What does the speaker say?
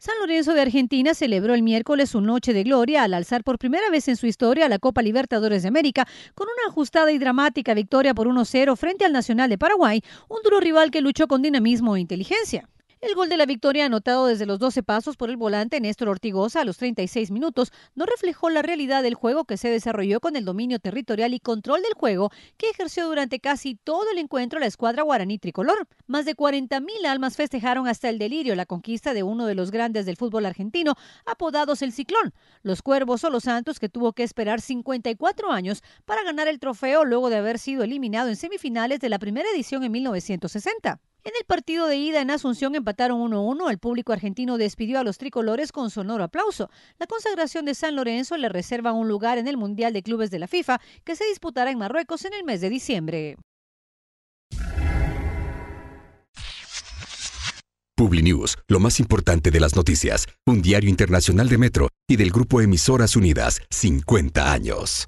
San Lorenzo de Argentina celebró el miércoles su noche de gloria al alzar por primera vez en su historia la Copa Libertadores de América con una ajustada y dramática victoria por 1-0 frente al Nacional de Paraguay, un duro rival que luchó con dinamismo e inteligencia. El gol de la victoria anotado desde los 12 pasos por el volante Néstor Ortigosa a los 36 minutos no reflejó la realidad del juego que se desarrolló con el dominio territorial y control del juego que ejerció durante casi todo el encuentro la escuadra guaraní tricolor. Más de 40.000 almas festejaron hasta el delirio la conquista de uno de los grandes del fútbol argentino, apodados el Ciclón, los Cuervos o los Santos que tuvo que esperar 54 años para ganar el trofeo luego de haber sido eliminado en semifinales de la primera edición en 1960. En el partido de ida en Asunción empataron 1-1. El público argentino despidió a los tricolores con sonoro aplauso. La consagración de San Lorenzo le reserva un lugar en el Mundial de Clubes de la FIFA que se disputará en Marruecos en el mes de diciembre. PubliNews, lo más importante de las noticias, un diario internacional de Metro y del grupo Emisoras Unidas, 50 años.